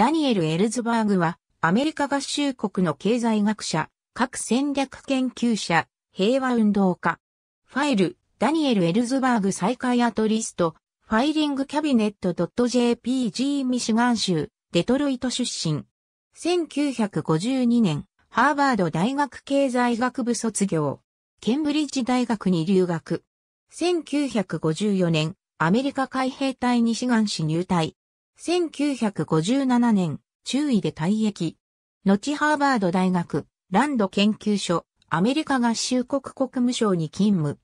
ダニエル・エルズバーグは、アメリカ合衆国の経済学者、各戦略研究者、平和運動家。ファイル、ダニエル・エルズバーグ再開アトリスト、ファイリングキャビネット .jpg ミシガン州、デトロイト出身。1952年、ハーバード大学経済学部卒業。ケンブリッジ大学に留学。1954年、アメリカ海兵隊志願市入隊。1957年、中尉で退役。後ハーバード大学、ランド研究所、アメリカ合衆国国務省に勤務。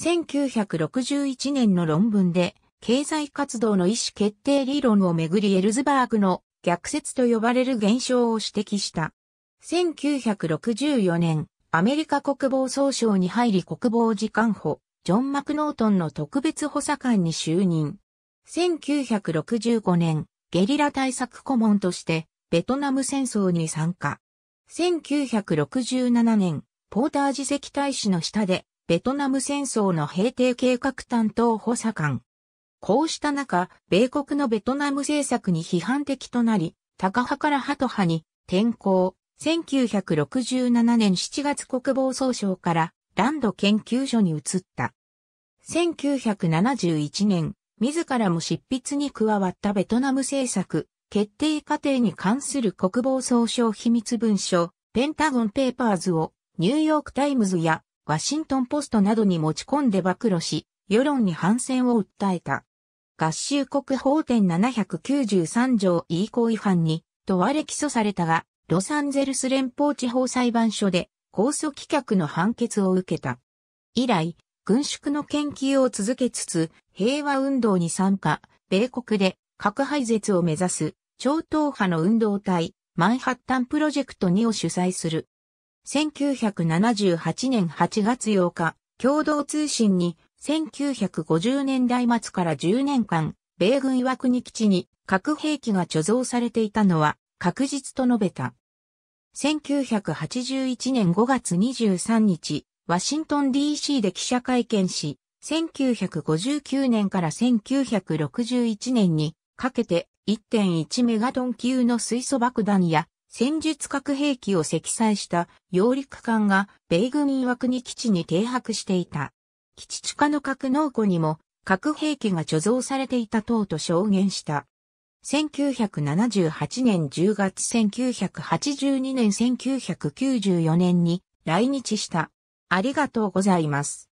1961年の論文で、経済活動の意思決定理論をめぐりエルズバーグの逆説と呼ばれる現象を指摘した。1964年、アメリカ国防総省に入り国防次官補、ジョン・マクノートンの特別補佐官に就任。1965年、ゲリラ対策顧問として、ベトナム戦争に参加。1967年、ポーター自席大使の下で、ベトナム戦争の平定計画担当補佐官。こうした中、米国のベトナム政策に批判的となり、高派からハト派に転校。1967年7月国防総省からランド研究所に移った。1971年、自らも執筆に加わったベトナム政策、決定過程に関する国防総省秘密文書、ペンタゴンペーパーズをニューヨークタイムズやワシントンポストなどに持ち込んで暴露し、世論に反戦を訴えた。合衆国法典793条移行違反に問われ起訴されたが、ロサンゼルス連邦地方裁判所で控訴棄却の判決を受けた。以来、軍縮の研究を続けつつ、平和運動に参加、米国で核廃絶を目指す超党派の運動体、マンハッタンプロジェクト2を主催する。1978年8月8日、共同通信に1950年代末から10年間、米軍岩国基地に核兵器が貯蔵されていたのは確実と述べた。1981年5月23日、ワシントン DC で記者会見し、1959年から1961年にかけて1.1メガトン級の水素爆弾や戦術核兵器を積載した揚陸艦が米軍岩国基地に停泊していた。基地地下の格納庫にも核兵器が貯蔵されていた等と証言した。1978年10月1982年1994年に来日した。ありがとうございます。